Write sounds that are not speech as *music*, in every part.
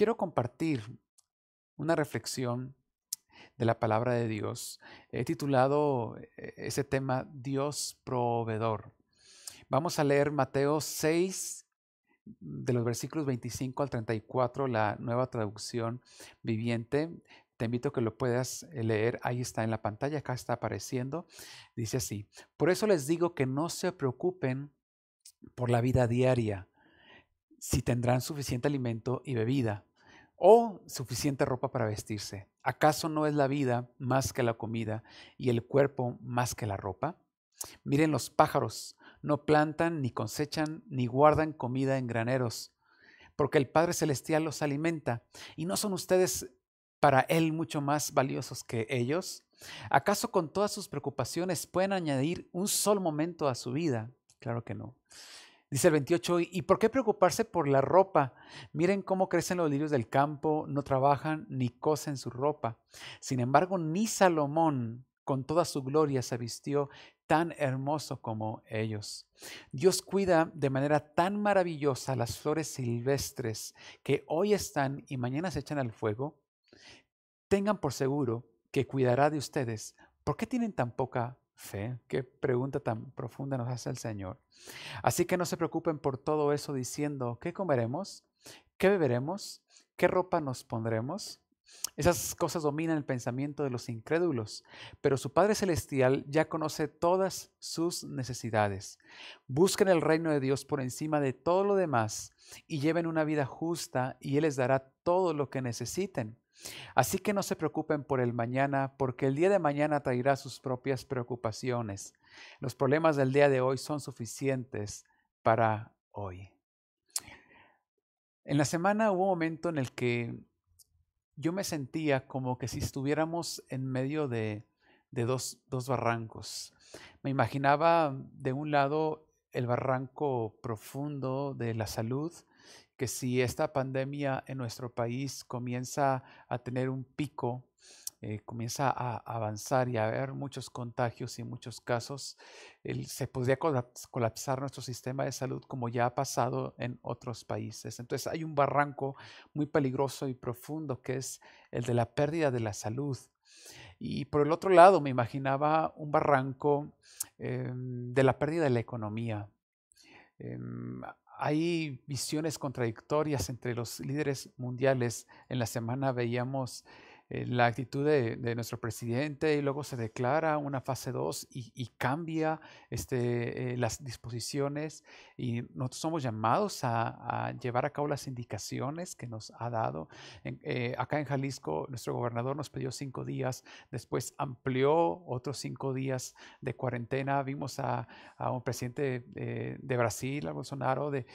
quiero compartir una reflexión de la palabra de Dios. He titulado eh, ese tema Dios proveedor. Vamos a leer Mateo 6, de los versículos 25 al 34, la nueva traducción viviente. Te invito a que lo puedas eh, leer. Ahí está en la pantalla, acá está apareciendo. Dice así, por eso les digo que no se preocupen por la vida diaria, si tendrán suficiente alimento y bebida o suficiente ropa para vestirse. ¿Acaso no es la vida más que la comida y el cuerpo más que la ropa? Miren los pájaros, no plantan, ni cosechan, ni guardan comida en graneros, porque el Padre Celestial los alimenta. ¿Y no son ustedes para Él mucho más valiosos que ellos? ¿Acaso con todas sus preocupaciones pueden añadir un solo momento a su vida? Claro que no. Dice el 28, ¿y por qué preocuparse por la ropa? Miren cómo crecen los lirios del campo, no trabajan ni cosen su ropa. Sin embargo, ni Salomón con toda su gloria se vistió tan hermoso como ellos. Dios cuida de manera tan maravillosa las flores silvestres que hoy están y mañana se echan al fuego. Tengan por seguro que cuidará de ustedes. ¿Por qué tienen tan poca fe? Qué pregunta tan profunda nos hace el Señor. Así que no se preocupen por todo eso diciendo, ¿qué comeremos? ¿Qué beberemos? ¿Qué ropa nos pondremos? Esas cosas dominan el pensamiento de los incrédulos, pero su Padre Celestial ya conoce todas sus necesidades. Busquen el reino de Dios por encima de todo lo demás y lleven una vida justa y Él les dará todo lo que necesiten. Así que no se preocupen por el mañana, porque el día de mañana traerá sus propias preocupaciones. Los problemas del día de hoy son suficientes para hoy. En la semana hubo un momento en el que yo me sentía como que si estuviéramos en medio de, de dos, dos barrancos. Me imaginaba de un lado el barranco profundo de la salud que si esta pandemia en nuestro país comienza a tener un pico, eh, comienza a avanzar y a haber muchos contagios y muchos casos, se podría colapsar nuestro sistema de salud como ya ha pasado en otros países. Entonces hay un barranco muy peligroso y profundo que es el de la pérdida de la salud. Y por el otro lado me imaginaba un barranco em, de la pérdida de la economía. Em, hay visiones contradictorias entre los líderes mundiales. En la semana veíamos eh, la actitud de, nuestro presidente y luego se declara una fase 2 y, cambia este, eh, las disposiciones y nosotros somos llamados a, llevar a cabo las indicaciones que nos ha dado. Eh, acá en Jalisco nuestro gobernador nos pidió cinco días, después amplió otros cinco días de cuarentena. Vimos a, un presidente de, Brasil, a Bolsonaro, de,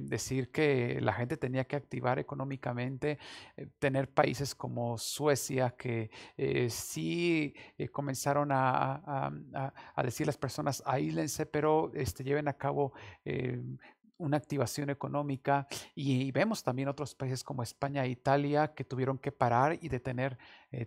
decir que la gente tenía que activar económicamente, tener países como Suecia, que eh, sí eh, comenzaron a, decir a las personas, aílense, pero este, lleven a cabo eh, una activación económica y, vemos también otros países como España e Italia que tuvieron que parar y detener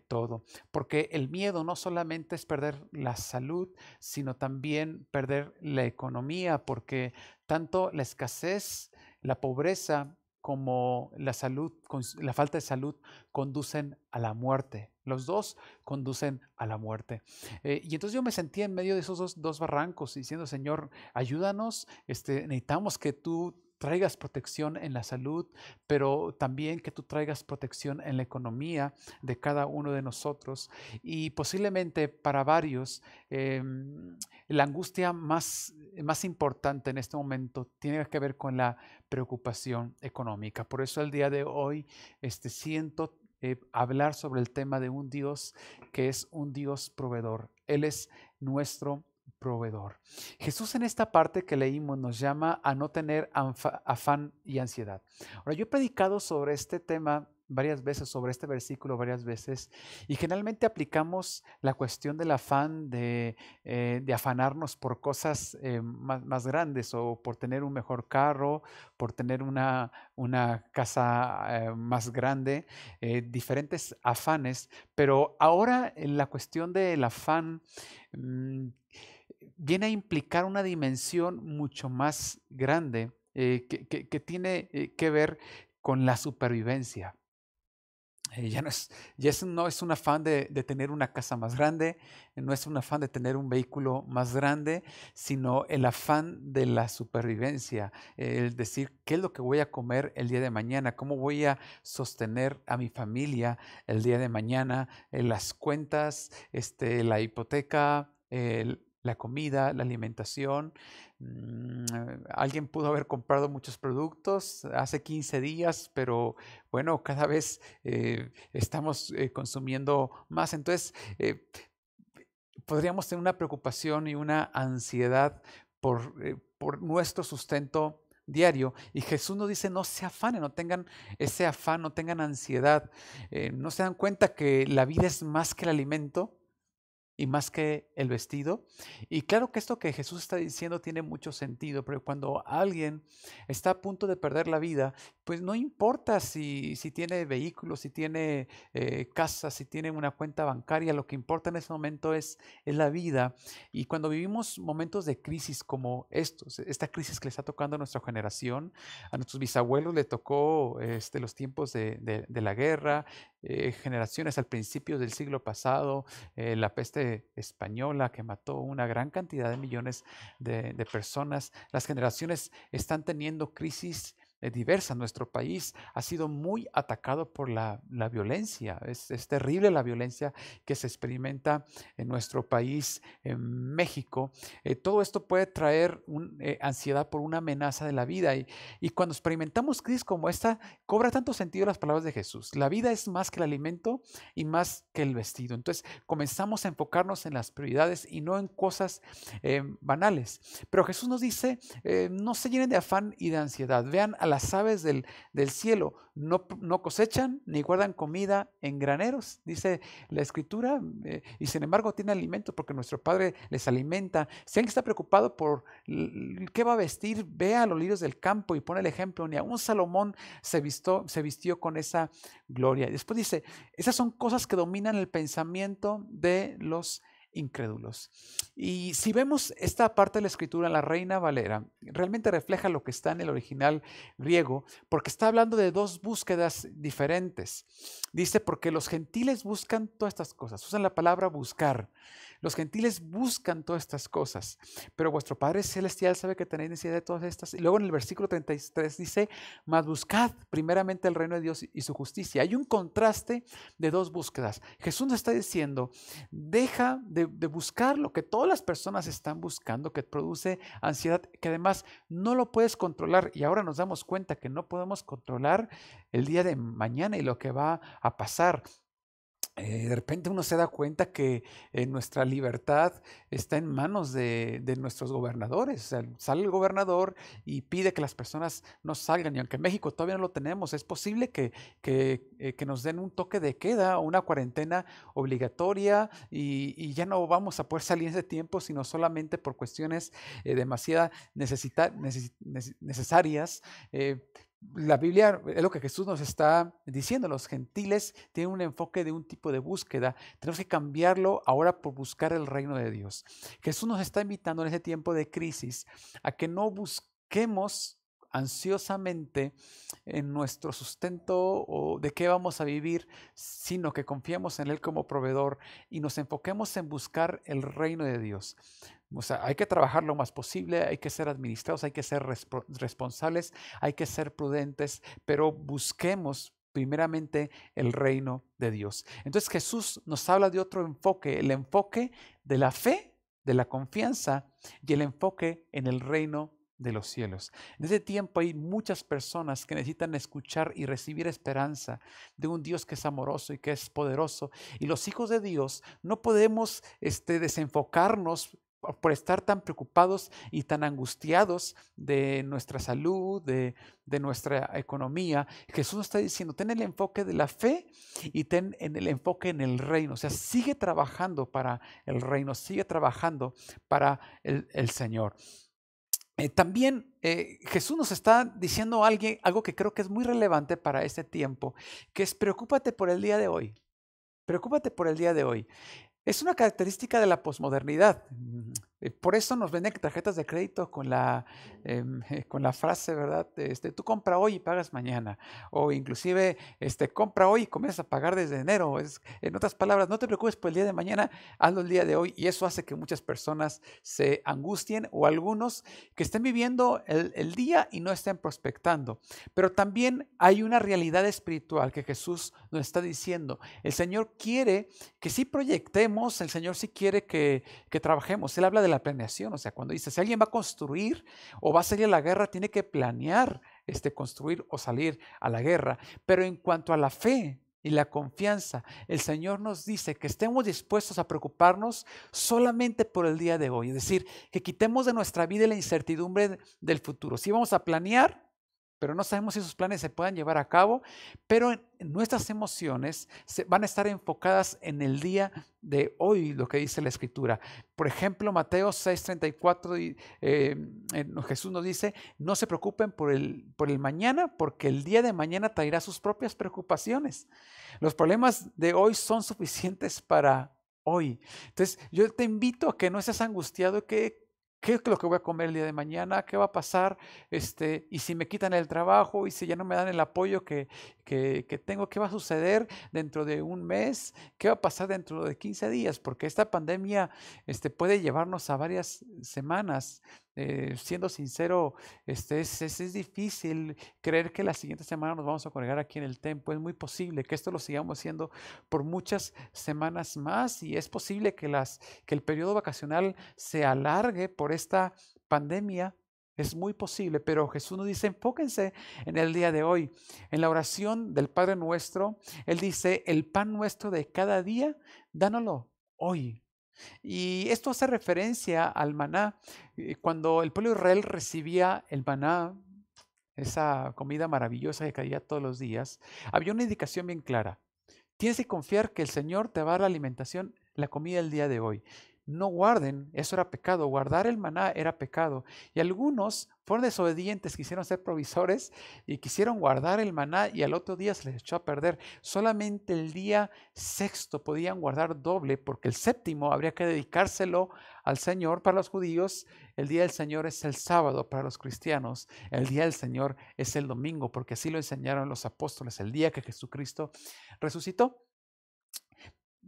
todo, porque el miedo no solamente es perder la salud, sino también perder la economía, porque tanto la escasez, la pobreza como la salud, la falta de salud conducen a la muerte. Los dos conducen a la muerte. Eh, y entonces yo me sentí en medio de esos dos, barrancos diciendo, Señor, ayúdanos, este, necesitamos que tú traigas protección en la salud, pero también que tú traigas protección en la economía de cada uno de nosotros. Y posiblemente para varios, em, la angustia más, más importante en este momento tiene que ver con la preocupación económica. Por eso el día de hoy este, siento eh, hablar sobre el tema de un Dios que es un Dios proveedor. Él es nuestro proveedor. Jesús en esta parte que leímos nos llama a no tener afán y ansiedad. Ahora, yo he predicado sobre este tema varias veces, sobre este versículo varias veces, y generalmente aplicamos la cuestión del afán de, eh, afanarnos por cosas eh, más, grandes o por tener un mejor carro, por tener una, una casa eh, más grande, diferentes afanes, pero ahora en la cuestión del afán... Mm, viene a implicar una dimensión mucho más grande eh, que, tiene eh, que ver con la supervivencia. Eh, ya, no es, no es un afán de, tener una casa más grande, no es un afán de tener un vehículo más grande, sino el afán de la supervivencia, el decir qué es lo que voy a comer el día de mañana, cómo voy a sostener a mi familia el día de mañana, las cuentas, este, la hipoteca, el, la comida, la alimentación. Mm, eh, alguien pudo haber comprado muchos productos hace 15 días, pero bueno, cada vez eh, estamos eh, consumiendo más. Entonces, podríamos tener una preocupación y una ansiedad por, por nuestro sustento diario. Y Jesús nos dice, no se afanen, no tengan ese afán, no tengan ansiedad, no se dan cuenta que la vida es más que el alimento y más que el vestido. Y claro que esto que Jesús está diciendo tiene mucho sentido, pero cuando alguien está a punto de perder la vida, pues no importa si, tiene vehículos, si tiene casas, eh, casa, si tiene una cuenta bancaria, lo que importa en ese momento es, es la vida. Y cuando vivimos momentos de crisis como estos, esta crisis que le está tocando a nuestra generación, a nuestros bisabuelos le tocó este, los tiempos de, la guerra, eh, generaciones al principio del siglo pasado, eh, la peste española que mató una gran cantidad de millones de, de personas, las generaciones están teniendo crisis eh, diversa. Nuestro país ha sido muy atacado por la, violencia. Es, terrible la violencia que se experimenta en nuestro país, en México. Eh, todo esto puede traer eh, ansiedad por una amenaza de la vida. Y, y cuando experimentamos crisis como esta, cobra tanto sentido las palabras de Jesús. La vida es más que el alimento y más que el vestido. Entonces comenzamos a enfocarnos en las prioridades y no en cosas banales. Pero Jesús nos dice, no se llenen de afán y de ansiedad. Vean a la las aves del, cielo, no, cosechan ni guardan comida en graneros, dice la escritura, eh, y sin embargo tienen alimento porque nuestro Padre les alimenta. Si alguien está preocupado por qué va a vestir, vea los lirios del campo y pone el ejemplo, ni un Salomón se, se vistió con esa gloria. Y después dice, esas son cosas que dominan el pensamiento de los incrédulos. Y si vemos esta parte de la escritura, la Reina Valera, realmente refleja lo que está en el original griego, porque está hablando de dos búsquedas diferentes. Dice, porque los gentiles buscan todas estas cosas, usan la palabra buscar. Los gentiles buscan todas estas cosas, pero vuestro Padre Celestial sabe que tenéis necesidad de todas estas. Y luego en el versículo 33 dice, mas buscad primeramente el reino de Dios y su justicia. Hay un contraste de dos búsquedas. Jesús nos está diciendo, deja de, de buscar lo que todas las personas están buscando, que produce ansiedad, que además no lo puedes controlar. Y ahora nos damos cuenta que no podemos controlar el día de mañana y lo que va a pasar. Eh, de repente uno se da cuenta que eh, nuestra libertad está en manos de, nuestros gobernadores. sale el gobernador y pide que las personas no salgan. Y aunque en México todavía no lo tenemos, es posible que, que, eh, que nos den un toque de queda o una cuarentena obligatoria y, ya no vamos a poder salir ese tiempo, sino solamente por cuestiones demasiado necesarias la Biblia es lo que Jesús nos está diciendo. Los gentiles tienen un enfoque de un tipo de búsqueda. Tenemos que cambiarlo ahora por buscar el reino de Dios. Jesús nos está invitando en este tiempo de crisis a que no busquemos ansiosamente en nuestro sustento o de qué vamos a vivir, sino que confiemos en Él como proveedor y nos enfoquemos en buscar el reino de Dios hay que trabajar lo más posible, hay que ser administrados, hay que ser responsables, hay que ser prudentes, pero busquemos primeramente el reino de Dios. Entonces Jesús nos habla de otro enfoque, el enfoque de la fe, de la confianza y el enfoque en el reino de los cielos. En ese tiempo hay muchas personas que necesitan escuchar y recibir esperanza de un Dios que es amoroso y que es poderoso. Y los hijos de Dios no podemos este, desenfocarnos por estar tan preocupados y tan angustiados de nuestra salud, de, nuestra economía, Jesús nos está diciendo, ten el enfoque de la fe y ten en el enfoque en el reino. O sea, sigue trabajando para el reino, sigue trabajando para el, Señor. Eh, también eh, Jesús nos está diciendo alguien, algo que creo que es muy relevante para este tiempo, que es preocúpate por el día de hoy. Preocúpate por el día de hoy. Es una característica de la posmodernidad. Eh, por eso nos venden tarjetas de crédito con la, em, *laughs* con la frase, ¿verdad? Este, tú compra hoy y pagas mañana. O inclusive, este, compra hoy y comienzas a pagar desde enero. Es, en otras palabras, no te preocupes por el día de mañana, hazlo el día de hoy. Y eso hace que muchas personas se angustien o algunos que estén viviendo el, día y no estén prospectando. Pero también hay una realidad espiritual que Jesús nos está diciendo. El Señor quiere que sí proyectemos, el Señor sí quiere que, trabajemos. Él habla la planeación. O sea, cuando dice, si alguien va a construir o va a salir a la guerra, tiene que planear este, construir o salir a la guerra. Pero en cuanto a la fe y la confianza, el Señor nos dice que estemos dispuestos a preocuparnos solamente por el día de hoy. Es decir, que quitemos de nuestra vida la incertidumbre del futuro. Si vamos a planear, pero no sabemos si esos planes se puedan llevar a cabo, pero nuestras emociones van a estar enfocadas en el día de hoy, lo que dice la escritura. Por ejemplo, Mateo 6:34, eh, Jesús nos dice, no se preocupen por el, por el mañana, porque el día de mañana traerá sus propias preocupaciones. Los problemas de hoy son suficientes para hoy. Entonces, yo te invito a que no seas angustiado, que ¿Qué es lo que voy a comer el día de mañana? ¿Qué va a pasar? Este, y si me quitan el trabajo y si ya no me dan el apoyo que, que, que, tengo, ¿qué va a suceder dentro de un mes? ¿Qué va a pasar dentro de 15 días? Porque esta pandemia este, puede llevarnos a varias semanas eh, siendo sincero, este, es, difícil creer que la siguiente semana nos vamos a congregar aquí en el templo. Es muy posible que esto lo sigamos haciendo por muchas semanas más y es posible que, las, que el periodo vacacional se alargue por esta pandemia. Es muy posible, pero Jesús nos dice, enfóquense en el día de hoy. En la oración del Padre nuestro, Él dice, el pan nuestro de cada día, dánoslo hoy. Y esto hace referencia al maná. Eh, cuando el pueblo de Israel recibía el maná, esa comida maravillosa que caía todos los días, había una indicación bien clara. Tienes que confiar que el Señor te va a dar la alimentación, la comida del día de hoy no guarden, eso era pecado, guardar el maná era pecado. Y algunos fueron desobedientes, quisieron ser provisores y quisieron guardar el maná y al otro día se les echó a perder. Solamente el día sexto podían guardar doble porque el séptimo habría que dedicárselo al Señor para los judíos. El día del Señor es el sábado para los cristianos. El día del Señor es el domingo porque así lo enseñaron los apóstoles el día que Jesucristo resucitó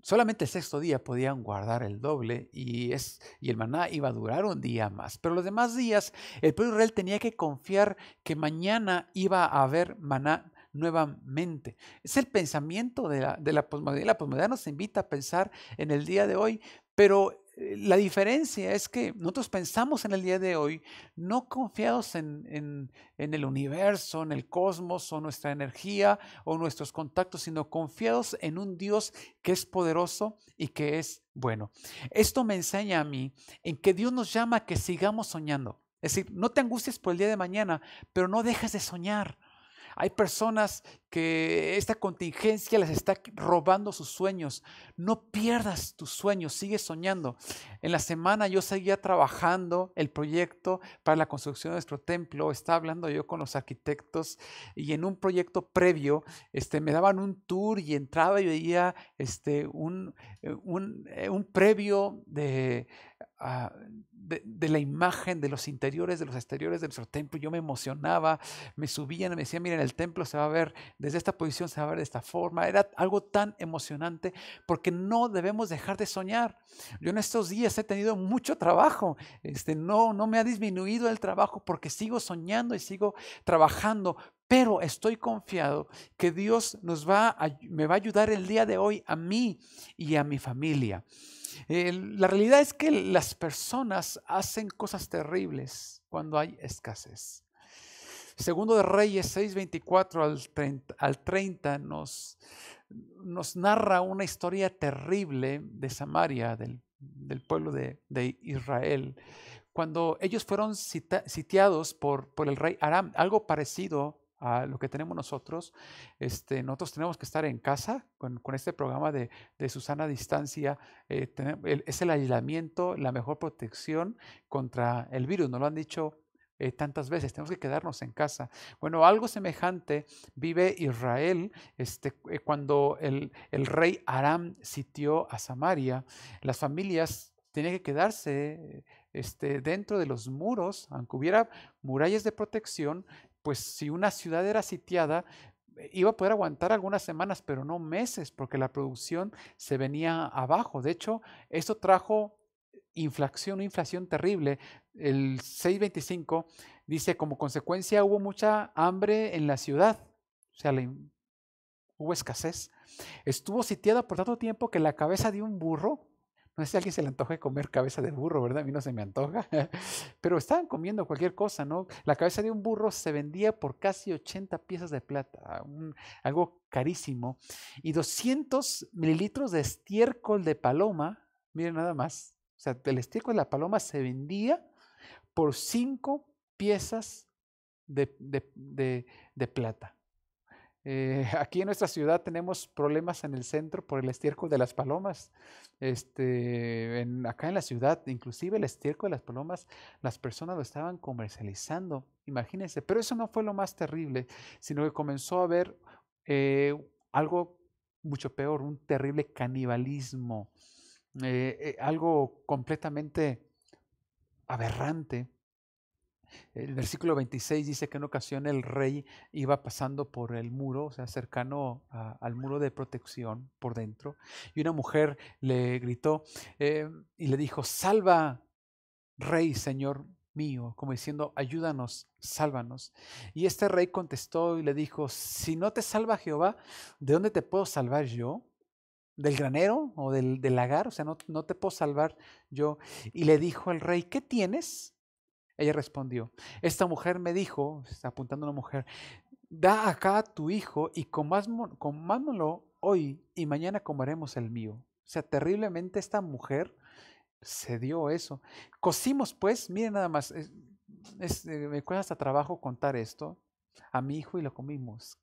solamente el sexto día podían guardar el doble y, es, y el maná iba a durar un día más. Pero los demás días el pueblo real tenía que confiar que mañana iba a haber maná nuevamente. Es el pensamiento de la, de la posmodernidad. nos invita a pensar en el día de hoy, pero eh, la diferencia es que nosotros pensamos en el día de hoy no confiados en, el universo, en el cosmos o nuestra energía o nuestros contactos, sino confiados en un Dios que es poderoso y que es bueno. Esto me enseña a mí en que Dios nos llama a que sigamos soñando. Es decir, no te angusties por el día de mañana, pero no dejes de soñar. Hay personas que esta contingencia les está robando sus sueños. No pierdas tus sueños, sigue soñando. En la semana yo seguía trabajando el proyecto para la construcción de nuestro templo. Estaba hablando yo con los arquitectos y en un proyecto previo este, me daban un tour y entraba y veía este, un, eh, un, eh, un previo de Ah, de, la imagen, de los interiores, de los exteriores de nuestro templo. Yo me emocionaba, me subían y me decían, miren, el templo se va a ver desde esta posición, se va a ver de esta forma. Era algo tan emocionante porque no debemos dejar de soñar. Yo en estos días he tenido mucho trabajo. Este, no, no me ha disminuido el trabajo porque sigo soñando y sigo trabajando. Pero estoy confiado que Dios nos va me va a ayudar el día de hoy a mí y a mi familia. Eh, la realidad es que las personas hacen cosas terribles cuando hay escasez. Segundo de Reyes 6.24 al 30, nos, narra una historia terrible de Samaria, del, pueblo de, Israel, cuando ellos fueron sitiados por, por el rey Aram, algo parecido a lo que tenemos nosotros. Este, nosotros tenemos que estar en casa con, este programa de, de Susana Distancia. Eh, es el aislamiento la mejor protección contra el virus, nos lo han dicho eh, tantas veces, tenemos que quedarnos en casa. Bueno, algo semejante vive Israel este, eh, cuando el, rey Aram sitió a Samaria. Las familias tienen que quedarse este, dentro de los muros, aunque hubiera murallas de protección, pues si una ciudad era sitiada, eh, iba a poder aguantar algunas semanas, pero no meses, porque la producción se venía abajo. De hecho, esto trajo inflación, una inflación terrible. El 625 dice, como consecuencia hubo mucha hambre en la ciudad, o sea, hubo escasez. Estuvo sitiada por tanto tiempo que la cabeza de un burro no sé si a alguien se le antoja comer cabeza de burro, ¿verdad? A mí no se me antoja. *laughs* Pero estaban comiendo cualquier cosa, ¿no? La cabeza de un burro se vendía por casi 80 piezas de plata, ah, algo carísimo. Y 200 mililitros de estiércol de paloma, miren nada más. O sea, el estiércol de la paloma se vendía por 5 piezas de, de plata. Eh, *laughs* aquí en nuestra ciudad tenemos problemas en el centro por el estiércol de las palomas. Este, acá en la ciudad, inclusive el estiércol de las palomas, las personas lo estaban comercializando. Imagínense, pero eso no fue lo más terrible, sino que comenzó a haber eh, algo mucho peor, un terrible canibalismo, eh, algo completamente aberrante el versículo 26 dice que en ocasión el rey iba pasando por el muro, o sea, cercano al muro de protección por dentro, y una mujer le gritó em, y le dijo, salva, rey, señor mío, como diciendo, ayúdanos, sálvanos. Y este rey contestó y le dijo, si no te salva Jehová, ¿de dónde te puedo salvar yo? ¿Del granero o del, del lagar? O sea, no, no te puedo salvar yo. Y le dijo el rey, ¿qué tienes? Ella respondió, esta mujer me dijo, apuntando a una mujer, da acá a tu hijo y comámoslo hoy y mañana comeremos el mío. O sea, terriblemente esta mujer se dio eso. Cocimos pues, miren nada más, eh, me cuesta hasta trabajo contar esto a mi hijo y lo comimos.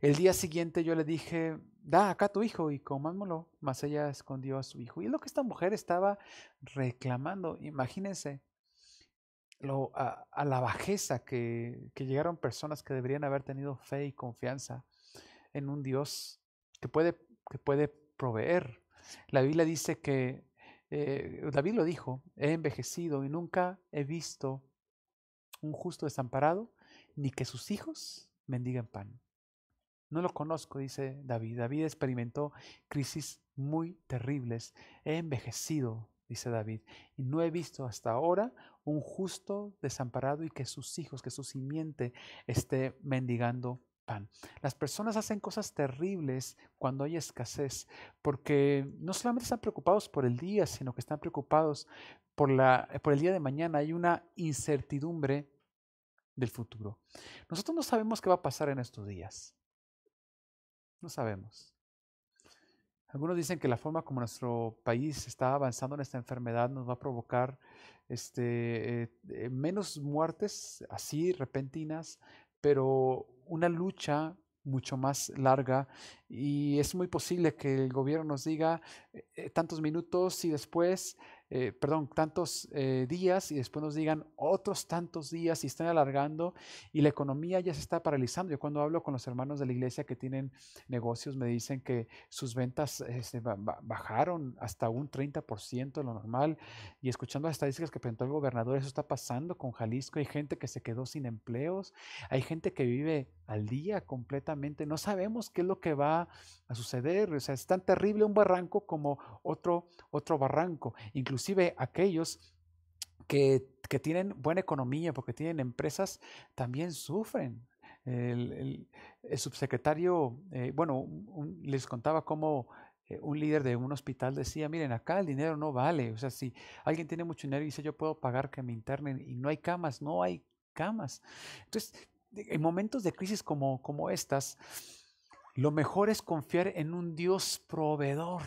El día siguiente yo le dije, da acá tu hijo y comámoslo. más ella escondió a su hijo. Y es lo que esta mujer estaba reclamando. Imagínense, a, la bajeza que, llegaron personas que deberían haber tenido fe y confianza en un Dios que puede, que puede proveer. La Biblia dice que, eh, David lo dijo, he envejecido y nunca he visto un justo desamparado, ni que sus hijos mendigan pan. No lo conozco, dice David. David experimentó crisis muy terribles. He envejecido, dice David, y no he visto hasta ahora un justo desamparado y que sus hijos, que su simiente esté mendigando pan. Las personas hacen cosas terribles cuando hay escasez, porque no solamente están preocupados por el día, sino que están preocupados por, por el día de mañana. Hay una incertidumbre del futuro. Nosotros no sabemos qué va a pasar en estos días. No sabemos. Algunos dicen que la forma como nuestro país está avanzando en esta enfermedad nos va a provocar este, eh, eh, menos muertes así repentinas, pero una lucha mucho más larga y es muy posible que el gobierno nos diga eh, tantos minutos y después eh, perdón, tantos eh, días y después nos digan otros tantos días y están alargando y la economía ya se está paralizando. Yo cuando hablo con los hermanos de la iglesia que tienen negocios me dicen que sus ventas este, bajaron hasta un 30% de lo normal y escuchando las estadísticas que presentó el gobernador, eso está pasando con Jalisco. Hay gente que se quedó sin empleos, hay gente que vive al día completamente. No sabemos qué es lo que va a suceder. O sea, es tan terrible un barranco como otro, otro barranco. Incluso inclusive aquellos que, que tienen buena economía, porque tienen empresas, también sufren. El, subsecretario, eh, bueno, les contaba cómo eh, un líder de un hospital decía, miren, acá el dinero no vale. O sea, si alguien tiene mucho dinero y dice, yo puedo pagar que me internen y no hay camas, no hay camas. Entonces, en momentos de crisis como, como estas, lo mejor es confiar en un Dios proveedor,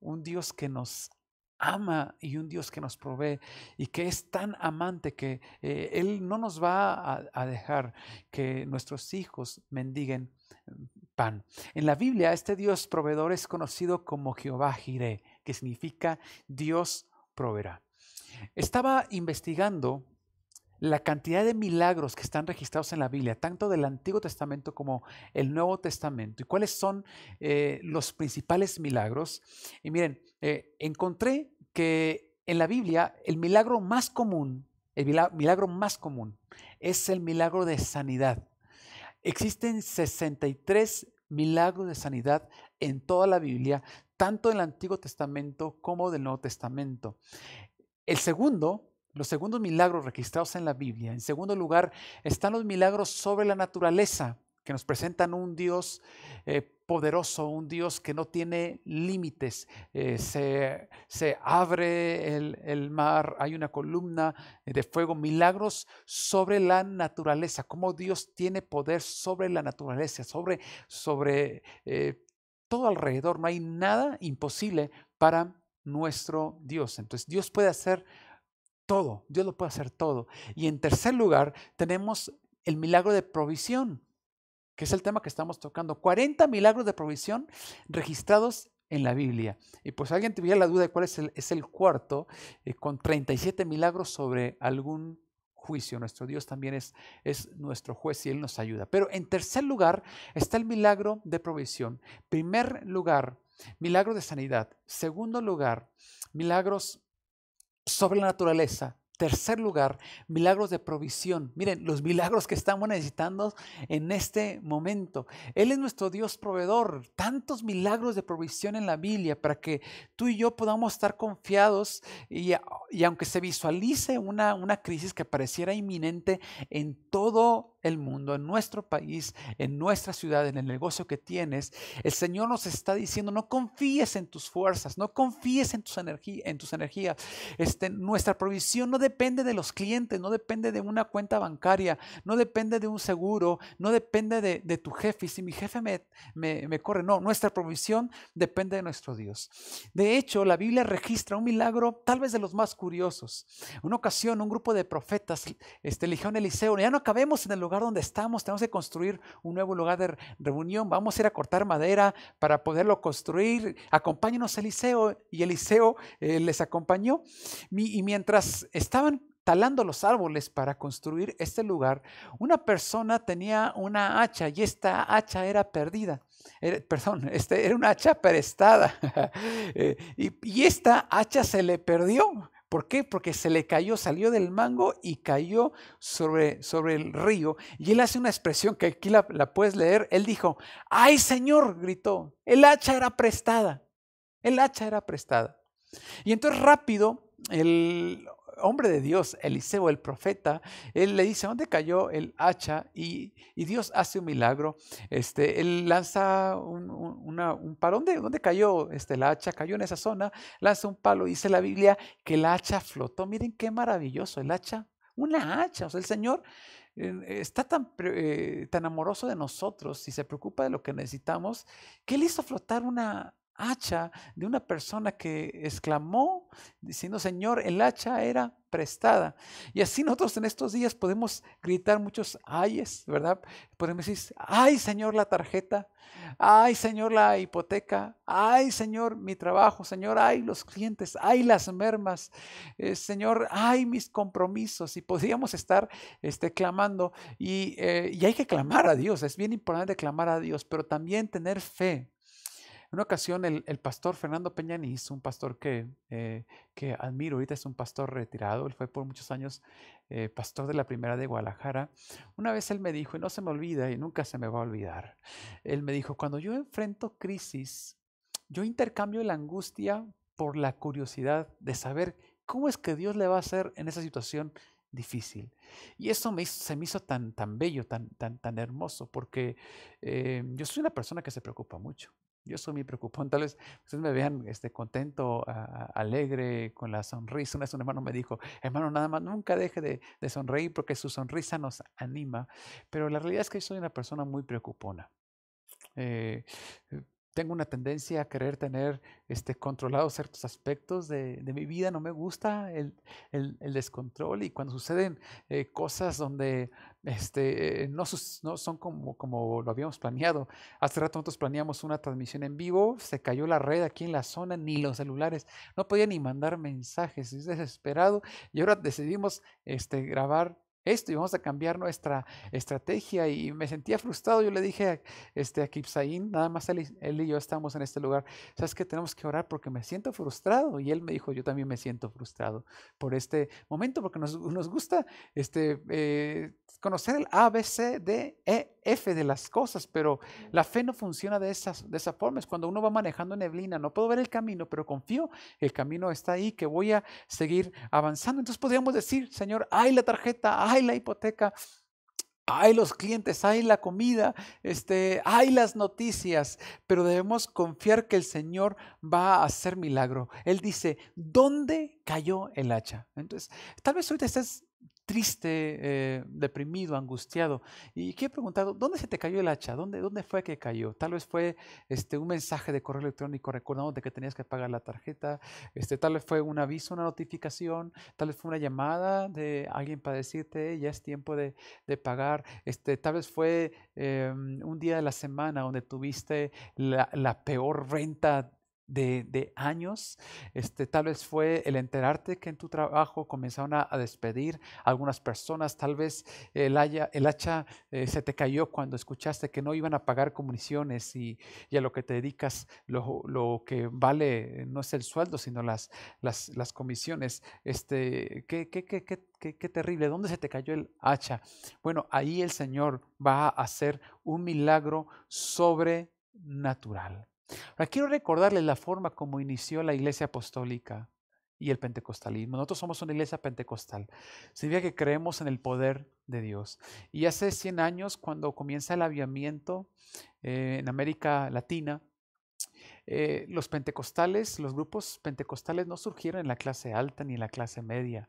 un Dios que nos ama y un Dios que nos provee y que es tan amante que eh, Él no nos va a, dejar que nuestros hijos mendiguen mm, pan. En la Biblia este Dios proveedor es conocido como Jehová Jireh, que significa Dios proveerá. Estaba investigando la cantidad de milagros que están registrados en la Biblia, tanto del Antiguo Testamento como el Nuevo Testamento, y cuáles son eh, los principales milagros. Y miren, eh, encontré que en la Biblia el milagro más común, el milagro más común, es el milagro de sanidad. Existen 63 milagros de sanidad en toda la Biblia, tanto del Antiguo Testamento como del Nuevo Testamento. El segundo los segundos milagros registrados en la Biblia. En segundo lugar, están los milagros sobre la naturaleza, que nos presentan un Dios eh, poderoso, un Dios que no tiene límites. Eh, se, abre el, mar, hay una columna de fuego, milagros sobre la naturaleza, cómo Dios tiene poder sobre la naturaleza, sobre, sobre eh, todo alrededor. No hay nada imposible para nuestro Dios. Entonces Dios puede hacer todo, Dios lo puede hacer todo. Y en tercer lugar, tenemos el milagro de provisión, que es el tema que estamos tocando. 40 milagros de provisión registrados en la Biblia. Y pues alguien tuviera la duda de cuál es el, es el cuarto, eh, con 37 milagros sobre algún juicio. Nuestro Dios también es, es nuestro juez y Él nos ayuda. Pero en tercer lugar está el milagro de provisión. Primer lugar, milagro de sanidad. Segundo lugar, milagros sobre la naturaleza. Tercer lugar, milagros de provisión. Miren, los milagros que estamos necesitando en este momento. Él es nuestro Dios proveedor. Tantos milagros de provisión en la Biblia para que tú y yo podamos estar confiados y, y aunque se visualice una, una crisis que pareciera inminente en todo el mundo, en nuestro país, en nuestra ciudad, en el negocio que tienes, el Señor nos está diciendo, no confíes en tus fuerzas, no confíes en tus, energías, en este, nuestra provisión no depende de los clientes, no depende de una cuenta bancaria, no depende de un seguro, no depende de, tu jefe. Y si mi jefe me, me, corre, no, nuestra provisión depende de nuestro Dios. De hecho, la Biblia registra un milagro tal vez de los más curiosos. Una ocasión, un grupo de profetas este, el Eliseo, ya no acabemos en el lugar donde estamos, tenemos que construir un nuevo lugar de reunión, vamos a ir a cortar madera para poderlo construir, acompáñenos Eliseo. Y Eliseo eh, les acompañó. y mientras estaban talando los árboles para construir este lugar, una persona tenía una hacha y esta hacha era perdida. perdón, este, era una hacha prestada. *laughs* Eh, y, esta hacha se le perdió. ¿Por qué? Porque se le cayó, salió del mango y cayó sobre, sobre el río. Y él hace una expresión que aquí la, la puedes leer. Él dijo, ¡ay Señor! gritó. El hacha era prestada. El hacha era prestada. Y entonces rápido el hombre de Dios, Eliseo el profeta, él le dice, ¿dónde cayó el hacha? Y, Dios hace un milagro. Este, él lanza un, palo. ¿Dónde, cayó este, la hacha? Cayó en esa zona, lanza un palo. Dice la Biblia que el hacha flotó. Miren qué maravilloso, el hacha, una hacha. O sea, el Señor eh, está tan, eh, tan amoroso de nosotros y se preocupa de lo que necesitamos, que él hizo flotar una hacha de una persona que exclamó diciendo, Señor, el hacha era prestada. Y así nosotros en estos días podemos gritar muchos ayes, ¿verdad? Podemos decir, ay Señor la tarjeta, ay Señor la hipoteca, ay Señor mi trabajo, Señor, ay los clientes, ay las mermas, eh, Señor, ay mis compromisos. Y podríamos estar este, clamando y, eh, y hay que clamar a Dios, es bien importante clamar a Dios, pero también tener fe una ocasión el, pastor Fernando Peñaniz, un pastor que, eh, que admiro, ahorita es un pastor retirado, él fue por muchos años eh, pastor de la primera de Guadalajara, una vez él me dijo, y no se me olvida y nunca se me va a olvidar, él me dijo, cuando yo enfrento crisis, yo intercambio la angustia por la curiosidad de saber cómo es que Dios le va a hacer en esa situación difícil. Y eso me se me hizo tan, tan bello, tan, tan, tan hermoso, porque eh, yo soy una persona que se preocupa mucho. Yo soy muy preocupón. Tal vez ustedes me vean este, contento, alegre, con la sonrisa. Una vez un hermano me dijo, hermano, nada más, nunca deje de, sonreír porque su sonrisa nos anima. Pero la realidad es que yo soy una persona muy preocupona. Eh, eh, tengo una tendencia a querer tener este, controlados ciertos aspectos de, mi vida, no me gusta el, descontrol y cuando suceden eh, cosas donde este, eh, no, no, son como, como lo habíamos planeado. Hace rato nosotros planeamos una transmisión en vivo, se cayó la red aquí en la zona, ni los celulares, no podía ni mandar mensajes, es desesperado y ahora decidimos este, grabar esto y vamos a cambiar nuestra estrategia. Y me sentía frustrado. Yo le dije a, este, a Kipsaín, nada más él, y yo estamos en este lugar, ¿sabes que Tenemos que orar porque me siento frustrado. Y él me dijo, yo también me siento frustrado por este momento, porque nos, nos gusta este, eh, conocer el C, D, e, F de las cosas, pero la fe no funciona de, esas, de esa forma. Es cuando uno va manejando neblina, no puedo ver el camino, pero confío, el camino está ahí, que voy a seguir avanzando. Entonces podríamos decir, Señor, ay la tarjeta, ay la hipoteca, hay los clientes, hay la comida, este, hay las noticias, pero debemos confiar que el Señor va a hacer milagro. Él dice, ¿dónde cayó el hacha? Entonces, tal vez hoy te estés triste, eh, deprimido, angustiado. Y he preguntado ¿dónde se te cayó el hacha? ¿Dónde, dónde fue que cayó? Tal vez fue este, un mensaje de correo electrónico recordándote que tenías que pagar la tarjeta, este, tal vez fue un aviso, una notificación, tal vez fue una llamada de alguien para decirte, ya es tiempo de, pagar, este, tal vez fue em, un día de la semana donde tuviste la, la peor renta de, años. Este, tal vez fue el enterarte que en tu trabajo comenzaron a, despedir algunas personas. Tal vez el, haya, el hacha eh, se te cayó cuando escuchaste que no iban a pagar comisiones y, a lo que te dedicas, lo, que vale no es el sueldo, sino las, las, comisiones. Este, qué, qué, terrible, ¿dónde se te cayó el hacha? Bueno, ahí el Señor va a hacer un milagro sobrenatural. Ahora, quiero recordarles la forma como inició la iglesia apostólica y el pentecostalismo. Nosotros somos una iglesia pentecostal. Significa que creemos en el poder de Dios. Y hace 100 años, cuando comienza el aviamiento eh, en América Latina, eh, los pentecostales, los grupos pentecostales no surgieron en la clase alta ni en la clase media.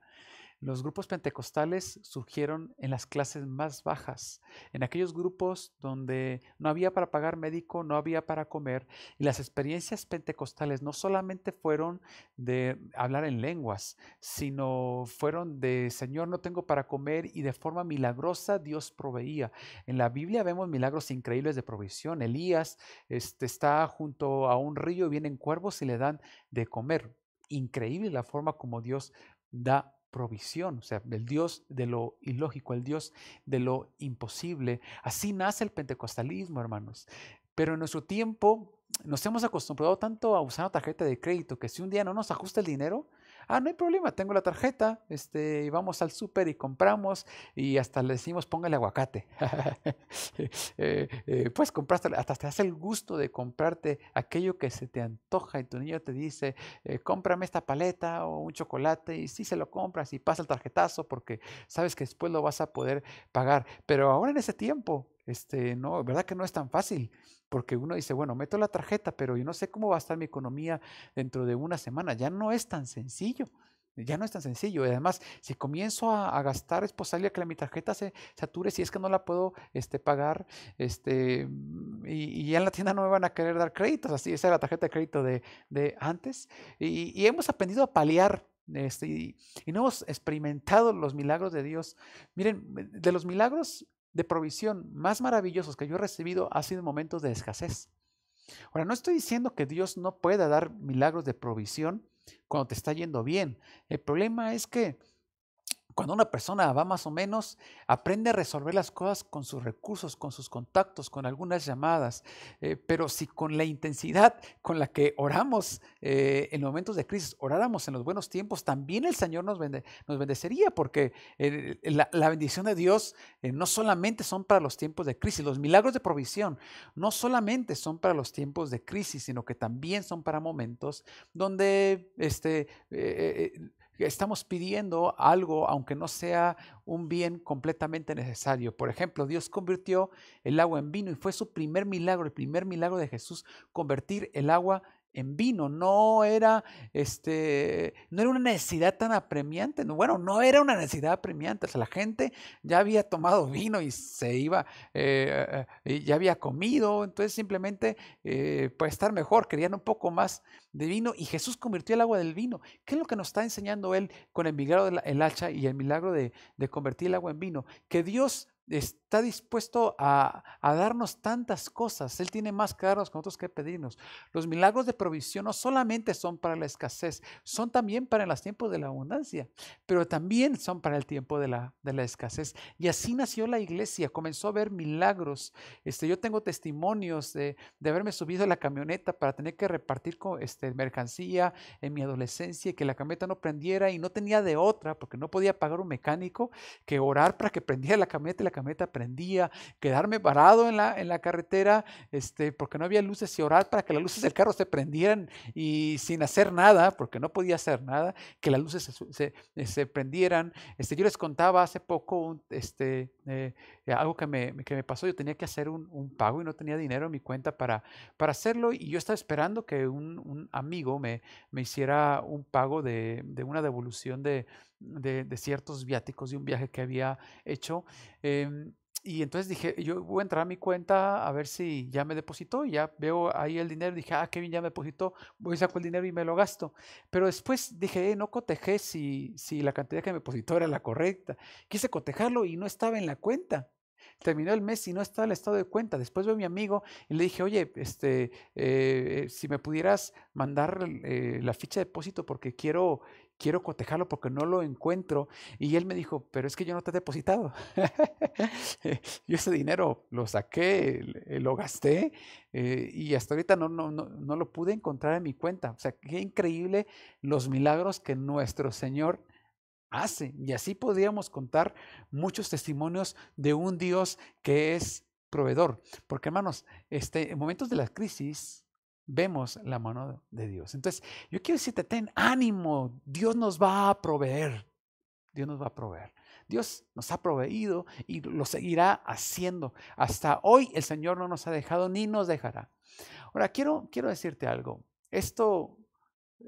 Los grupos pentecostales surgieron en las clases más bajas, en aquellos grupos donde no había para pagar médico, no había para comer, y las experiencias pentecostales no solamente fueron de hablar en lenguas, sino fueron de Señor, no tengo para comer, y de forma milagrosa Dios proveía. En la Biblia vemos milagros increíbles de provisión. Elías este, está junto a un río y vienen cuervos y le dan de comer. Increíble la forma como Dios da provisión, o sea, del Dios de lo ilógico, el Dios de lo imposible. Así nace el pentecostalismo, hermanos. Pero en nuestro tiempo nos hemos acostumbrado tanto a usar tarjeta de crédito que si un día no nos ajusta el dinero, ah, no hay problema, tengo la tarjeta, este, y vamos al súper y compramos y hasta le decimos, póngale aguacate. *laughs* Eh, eh, eh, pues compraste, hasta te hace el gusto de comprarte aquello que se te antoja y tu niño te dice, cómprame esta paleta o un chocolate y sí se lo compras y pasa el tarjetazo porque sabes que después lo vas a poder pagar. Pero ahora en ese tiempo, este, no, verdad que no es tan fácil, porque uno dice, bueno, meto la tarjeta, pero yo no sé cómo va a estar mi economía dentro de una semana. Ya no es tan sencillo. Ya no es tan sencillo. Y además, si comienzo a, gastar, es posible que mi tarjeta se sature si es que no la puedo este, pagar. Este, mm, y, ya en la tienda no me van a querer dar créditos. Así, esa era la tarjeta de crédito de, antes. Y, hemos aprendido a paliar. Este, y no hemos experimentado los milagros de Dios. Miren, de los milagros de provisión más maravillosos que yo he recibido ha sido momentos de escasez. Ahora, no estoy diciendo que Dios no pueda dar milagros de provisión cuando te está yendo bien. El problema es que cuando una persona va más o menos, aprende a resolver las cosas con sus recursos, con sus contactos, con algunas llamadas, eh, pero si con la intensidad con la que oramos eh, en momentos de crisis, oráramos en los buenos tiempos, también el Señor nos, bendeciría. bendecería, porque eh, la, bendición de Dios no solamente son para los tiempos de crisis, los milagros de provisión no solamente son para los tiempos de crisis, sino que también son para momentos donde este, Estamos pidiendo algo, aunque no sea un bien completamente necesario. Por ejemplo, Dios convirtió el agua en vino y fue su primer milagro, el primer milagro de Jesús, convertir el agua en en vino, no era, este, no era una necesidad tan apremiante, bueno, no era una necesidad apremiante, o la gente ya había tomado vino y se iba, eh, eh, ya había comido, entonces simplemente puede eh, para estar mejor, querían un poco más de vino y Jesús convirtió el agua del vino. ¿Qué es lo que nos está enseñando él con el milagro del hacha y el milagro de, de convertir el agua en vino? Que Dios está dispuesto a, darnos tantas cosas. Él tiene más que darnos con nosotros que pedirnos. Los milagros de provisión no solamente son para la escasez, son también para los tiempos de la abundancia, pero también son para el tiempo de la, escasez. Y así nació la iglesia, comenzó a ver milagros. Este, yo tengo testimonios de, haberme subido a la camioneta para tener que repartir con, este, mercancía en mi adolescencia y que la camioneta no prendiera y no tenía de otra porque no podía pagar un mecánico que orar para que prendiera la camioneta y la meta prendía, quedarme parado en la, en la carretera este, porque no había luces y orar para que las luces del carro se prendieran y sin hacer nada, porque no podía hacer nada, que las luces se, eh, se, prendieran. Este, yo les contaba hace poco un, este, eh, algo que me, que me pasó, yo tenía que hacer un, pago y no tenía dinero en mi cuenta para, para hacerlo y yo estaba esperando que un, un amigo me, me hiciera un pago de, de una devolución de de, ciertos viáticos de un viaje que había hecho. Em, y entonces dije, yo voy a entrar a mi cuenta a ver si ya me depositó y ya veo ahí el dinero. Dije, ah, Kevin ya me depositó, voy, a saco el dinero y me lo gasto. Pero después dije, eh, no cotejé si, la cantidad que me depositó era la correcta. Quise cotejarlo y no estaba en la cuenta. Terminó el mes y no estaba el estado de cuenta. Después veo a mi amigo y le dije, oye, este, eh, eh, si me pudieras mandar la ficha de depósito porque quiero, quiero cotejarlo porque no lo encuentro. Y él me dijo, pero es que yo no te he depositado. *laughs* Eh, yo ese dinero lo saqué, lo gasté eh, y hasta ahorita no, no, no, no, lo pude encontrar en mi cuenta. O sea, qué increíble los milagros que nuestro Señor hace. Y así podríamos contar muchos testimonios de un Dios que es proveedor. Porque hermanos, este, en momentos de la crisis, vemos la mano de Dios. Entonces, yo quiero decirte, ten ánimo, Dios nos va a proveer. Dios nos va a proveer. Dios nos ha proveído y lo seguirá haciendo. Hasta hoy el Señor no nos ha dejado ni nos dejará. Ahora, quiero, quiero decirte algo. Esto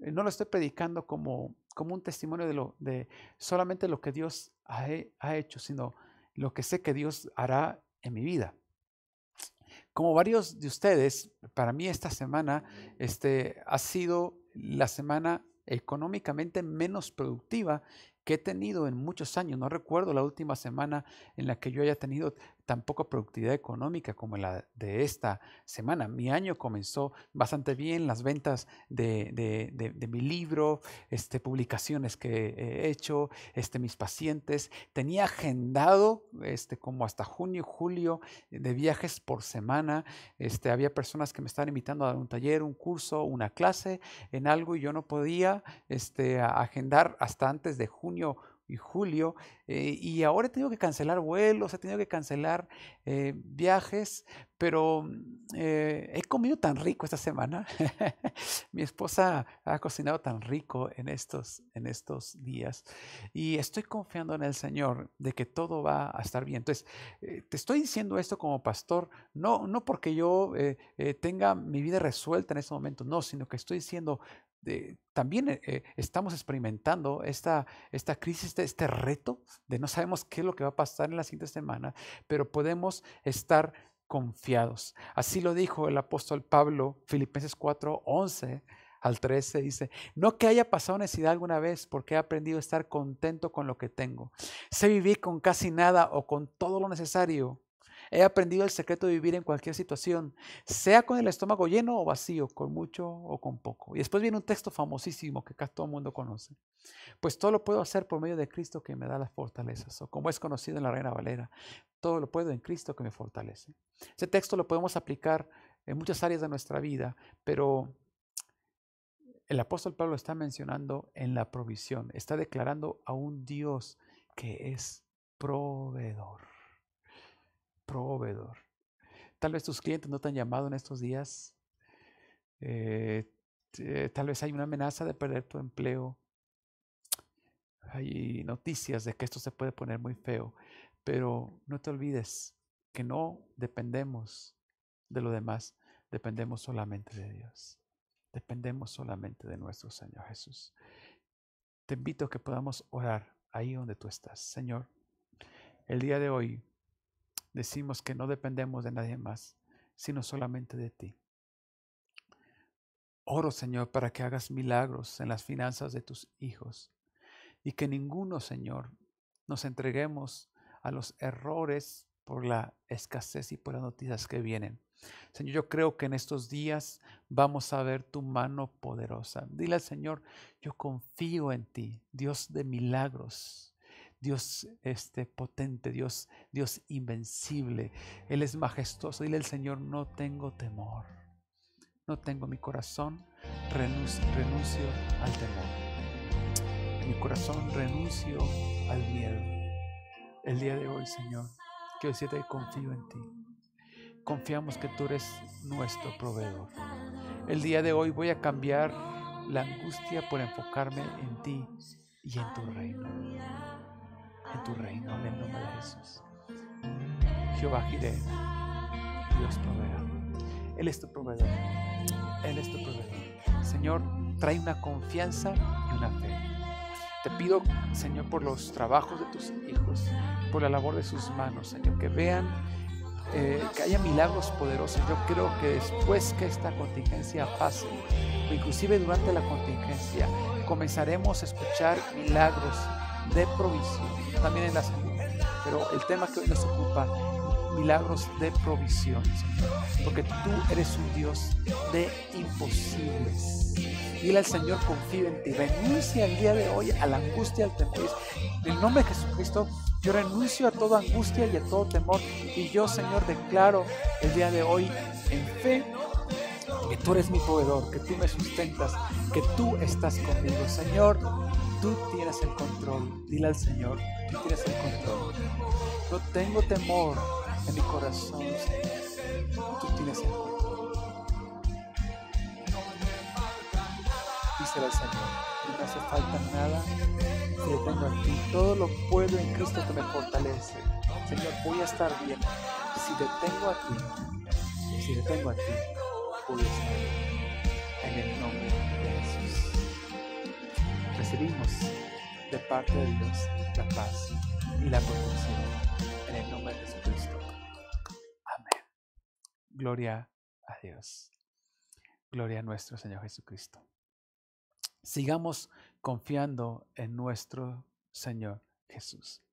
eh, no lo estoy predicando como, como un testimonio de, lo, de solamente lo que Dios ha, ha hecho, sino lo que sé que Dios hará en mi vida. Como varios de ustedes, para mí esta semana este, ha sido la semana económicamente menos productiva que he tenido en muchos años. No recuerdo la última semana en la que yo haya tenido tan poca productividad económica como la de esta semana. Mi año comenzó bastante bien, las ventas de, mi libro, este, publicaciones que he hecho, este, mis pacientes. Tenía agendado este, como hasta junio, julio de viajes por semana. Este, había personas que me estaban invitando a dar un taller, un curso, una clase en algo y yo no podía este, agendar hasta antes de junio y julio, eh, y ahora he tenido que cancelar vuelos, he tenido que cancelar eh, viajes, pero eh, he comido tan rico esta semana. *laughs* Mi esposa ha cocinado tan rico en estos, en estos días, y estoy confiando en el Señor de que todo va a estar bien. Entonces, te estoy diciendo esto como pastor, no, no porque yo tenga mi vida resuelta en este momento, no, sino que estoy diciendo, también eh, eh, estamos experimentando esta, esta crisis, este, este, reto de no sabemos qué es lo que va a pasar en la siguiente semana, pero podemos estar confiados. Así lo dijo el apóstol Pablo, Filipenses 4, 11 al 13, dice, no que haya pasado necesidad alguna vez, porque he aprendido a estar contento con lo que tengo. Sé vivir con casi nada o con todo lo necesario He aprendido el secreto de vivir en cualquier situación, sea con el estómago lleno o vacío, con mucho o con poco. Y después viene un texto famosísimo que casi todo el mundo conoce. Pues todo lo puedo hacer por medio de Cristo que me da las fortalezas, o como es conocido en la Reina Valera, todo lo puedo en Cristo que me fortalece. Ese texto lo podemos aplicar en muchas áreas de nuestra vida, pero el apóstol Pablo está mencionando en la provisión, está declarando a un Dios que es proveedor proveedor. Tal vez tus clientes no te han llamado en estos días. Eh, eh, tal vez hay una amenaza de perder tu empleo. Hay noticias de que esto se puede poner muy feo. Pero no te olvides que no dependemos de lo demás, dependemos solamente de Dios. Dependemos solamente de nuestro Señor Jesús. Te invito a que podamos orar ahí donde tú estás. Señor, el día de hoy decimos que no dependemos de nadie más, sino solamente de ti. Oro, Señor, para que hagas milagros en las finanzas de tus hijos y que ninguno, Señor, nos entreguemos a los errores por la escasez y por las noticias que vienen. Señor, yo creo que en estos días vamos a ver tu mano poderosa. Dile al Señor, yo confío en ti, Dios de milagros, Dios este, potente, Dios, Dios invencible. Él es majestuoso. Dile al Señor, no tengo temor. No tengo mi corazón, renuncio, al temor. mi corazón renuncio al miedo. El día de hoy, Señor, quiero decirte que confío en ti. Confiamos que tú eres nuestro proveedor. El día de hoy voy a cambiar la angustia por enfocarme en ti y en tu reino en tu reino en el nombre de Jesús. Jehová Jireh, Dios proveerá. Él es tu proveedor. Él es tu proveedor. Señor, trae una confianza y una fe. Te pido, Señor, por los trabajos de tus hijos, por la labor de sus manos, Señor, que vean eh, que haya milagros poderosos. Yo creo que después que esta contingencia pase, o inclusive durante la contingencia, comenzaremos a escuchar milagros de provisión, también en la salud. Pero el tema que hoy nos ocupa, milagros de provisión, Porque tú eres un Dios de imposibles. Dile al Señor, confío en ti. Renuncia el día de hoy a la angustia, al temor. En el nombre de Jesucristo, yo renuncio a toda angustia y a todo temor. Y yo, Señor, declaro el día de hoy en fe que tú eres mi proveedor, que tú me sustentas, que tú estás conmigo. Señor, tú tienes el control. Dile al Señor, tú tienes el control. No tengo temor en mi corazón, Señor. Tú tienes el control. Díselo al Señor, no hace falta nada que tengo a ti. Todo lo puedo en Cristo que me fortalece. Señor, voy a estar bien. Si detengo a ti, si detengo a ti, voy a estar bien. En el recibimos de parte de Dios la paz y la protección en el nombre de Jesucristo. Amén. Gloria a Dios. Gloria a nuestro Señor Jesucristo. Sigamos confiando en nuestro Señor Jesús.